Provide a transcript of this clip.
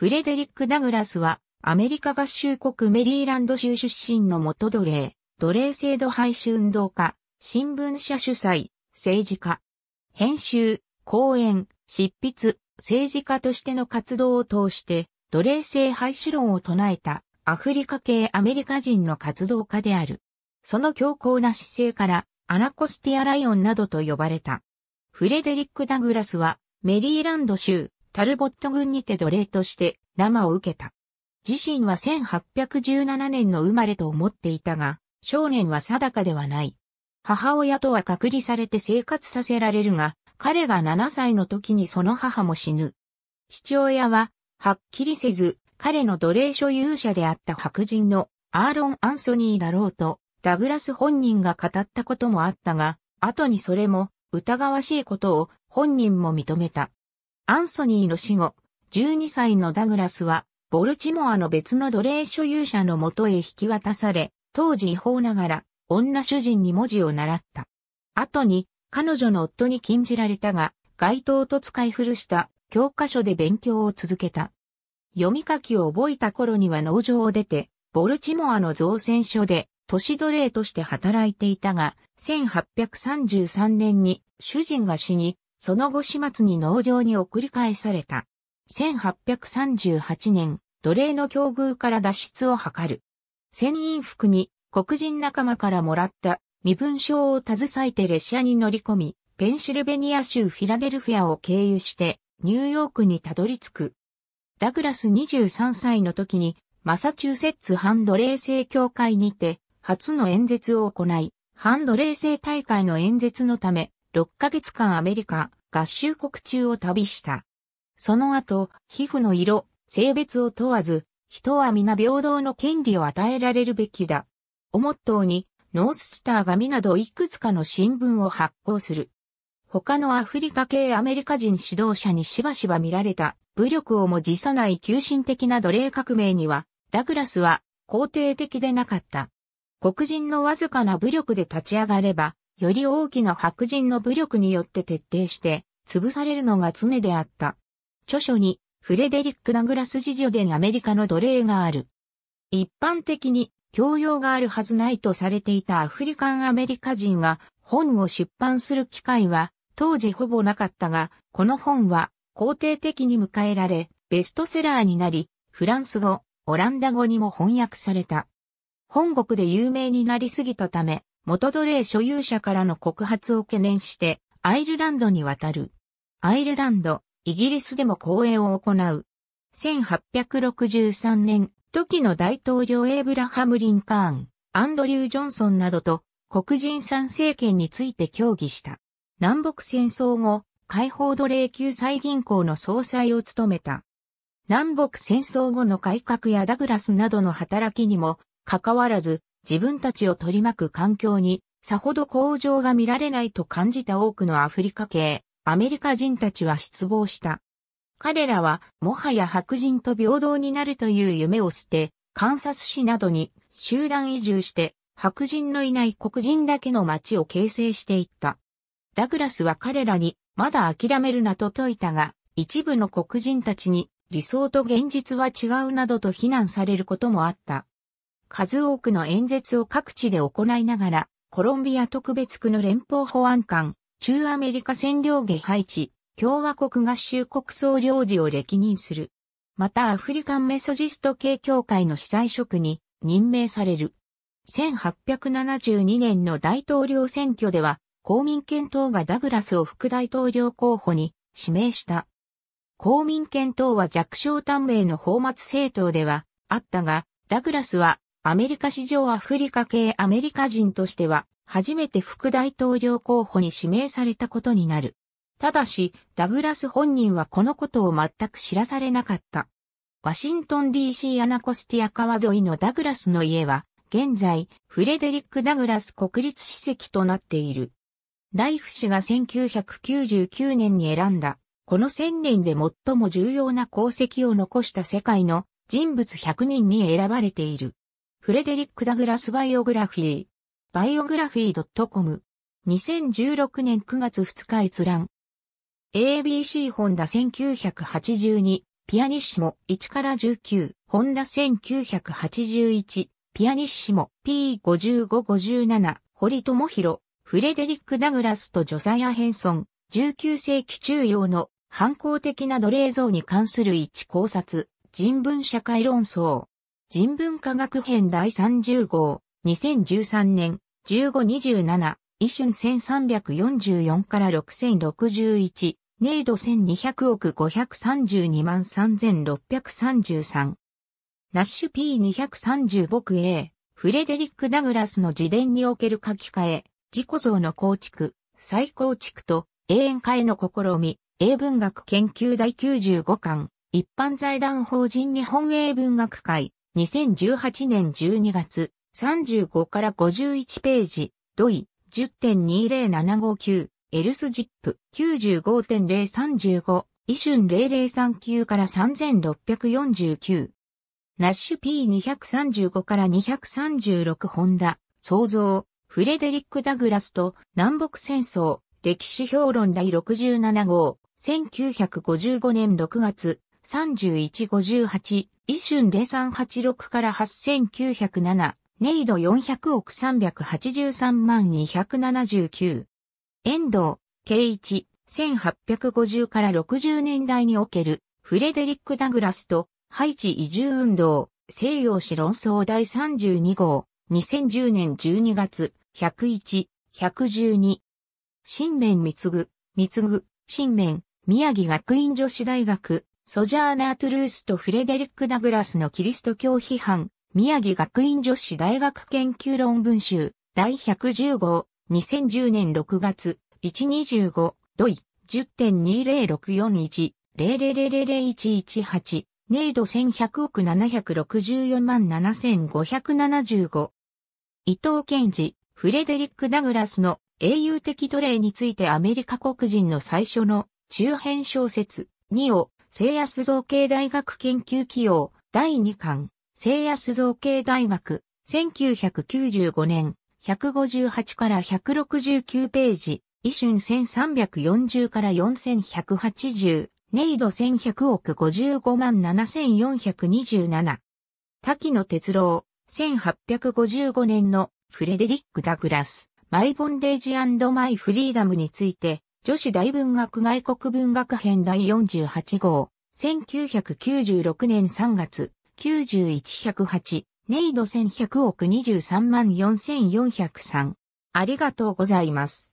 フレデリック・ダグラスは、アメリカ合衆国メリーランド州出身の元奴隷、奴隷制度廃止運動家、新聞社主催、政治家、編集、講演、執筆、政治家としての活動を通して、奴隷制廃止論を唱えたアフリカ系アメリカ人の活動家である。その強硬な姿勢から、アナコスティア・ライオンなどと呼ばれた。フレデリック・ダグラスは、メリーランド州、タルボット軍にて奴隷として生を受けた。自身は1817年の生まれと思っていたが、少年は定かではない。母親とは隔離されて生活させられるが、彼が7歳の時にその母も死ぬ。父親は、はっきりせず、彼の奴隷所有者であった白人のアーロン・アンソニーだろうと、ダグラス本人が語ったこともあったが、後にそれも疑わしいことを本人も認めた。アンソニーの死後、12歳のダグラスは、ボルチモアの別の奴隷所有者のもとへ引き渡され、当時違法ながら、女主人に文字を習った。後に、彼女の夫に禁じられたが、街頭と使い古した教科書で勉強を続けた。読み書きを覚えた頃には農場を出て、ボルチモアの造船所で都市奴隷として働いていたが、1833年に主人が死に、その後始末に農場に送り返された。1838年、奴隷の境遇から脱出を図る。船員服に黒人仲間からもらった身分証を携えて列車に乗り込み、ペンシルベニア州フィラデルフィアを経由してニューヨークにたどり着く。ダグラス23歳の時にマサチューセッツ反奴隷制協会にて初の演説を行い、反奴隷制大会の演説のため6ヶ月間アメリカ合衆国中を旅した。その後、皮膚の色、性別を問わず、人は皆平等の権利を与えられるべきだ。おもっとうに、ノーススターがなどいくつかの新聞を発行する。他のアフリカ系アメリカ人指導者にしばしば見られた、武力をも辞さない急進的な奴隷革命には、ダグラスは肯定的でなかった。黒人のわずかな武力で立ち上がれば、より大きな白人の武力によって徹底して、潰されるのが常であった。著書に、フレデリック・ダグラス自助でアメリカの奴隷がある。一般的に、教養があるはずないとされていたアフリカンアメリカ人が本を出版する機会は当時ほぼなかったが、この本は肯定的に迎えられ、ベストセラーになり、フランス語、オランダ語にも翻訳された。本国で有名になりすぎたため、元奴隷所有者からの告発を懸念してアイルランドに渡る。アイルランド、イギリスでも公演を行う。1863年、時の大統領エイブラハム・リンカーン、アンドリュー・ジョンソンなどと黒人参政権について協議した。南北戦争後、解放奴隷救済銀行の総裁を務めた。南北戦争後の改革やダグラスなどの働きにも、かかわらず、自分たちを取り巻く環境にさほど向上が見られないと感じた多くのアフリカ系、アメリカ人たちは失望した。彼らはもはや白人と平等になるという夢を捨て、カンサス市などに集団移住して白人のいない黒人だけの街を形成していった。ダグラスは彼らにまだ諦めるなと説いたが、一部の黒人たちに理想と現実は違うなどと非難されることもあった。数多くの演説を各地で行いながら、コロンビア特別区の連邦保安官、中アメリカ占領下配置、共和国合衆国総領事を歴任する。またアフリカンメソジスト系協会の司祭職に任命される。1872年の大統領選挙では、公民権党がダグラスを副大統領候補に指名した。公民権党は弱小短命の泡沫政党ではあったが、ダグラスはアメリカ史上アフリカ系アメリカ人としては、初めて副大統領候補に指名されたことになる。ただし、ダグラス本人はこのことを全く知らされなかった。ワシントン DC アナコスティア川沿いのダグラスの家は、現在、フレデリック・ダグラス国立史跡となっている。ライフ氏が1999年に選んだ、この1000年で最も重要な功績を残した世界の人物100人に選ばれている。フレデリック・ダグラス・バイオグラフィー。バイオグラフィー .com。2016年9月2日閲覧。ABC ホンダ1982。ピアニッシモ1から19。ホンダ1981。ピアニッシモ P5557。堀智博、フレデリック・ダグラスとジョサヤ・ヘンソン。19世紀中央の反抗的な奴隷像に関する一考察。人文社会論争。人文科学編第30号、2013年、1527、イ春1344から6061、ネイド1200億532万3633。ナッシュ P230 僕 A、フレデリック・ダグラスの自伝における書き換え、自己像の構築、再構築と永遠化への試み、英文学研究第95巻、一般財団法人日本英文学会、2018年12月、35から51ページ、ドイ、10.20759、エルスジップ、95.035、イ春0039から3649。ナッシュ P235 から236ホンダ、創造、フレデリック・ダグラスと南北戦争、歴史評論第67号、1955年6月、3158、イシュン0386から8907、ネイド400億383万279。遠藤、圭一、1850から60年代における、フレデリック・ダグラスと、ハイチ移住運動、西洋史論争第32号、2010年12月、101、112。新面つぐ、つぐ、新面、宮城学院女子大学、ソジャーナー・トゥルースとフレデリック・ダグラスのキリスト教批判、宮城学院女子大学研究論文集、第110号、2010年6月、125、ドイ、10.20641、0000118、ネイド1100億764万7575。伊藤健治、フレデリック・ダグラスの英雄的奴隷についてアメリカ国人の最初の中編小説2を聖安造形大学研究企業、第2巻、聖安造形大学、1995年、158から169ページ、イ春1340から4180、ネイド1100億55万7427。滝野哲郎、1855年のフレデリック・ダグラス、マイボンデージマイフリーダムについて、女子大文学外国文学編第48号、1996年3月、9 1 0 8ネイド1100億23万4403。ありがとうございます。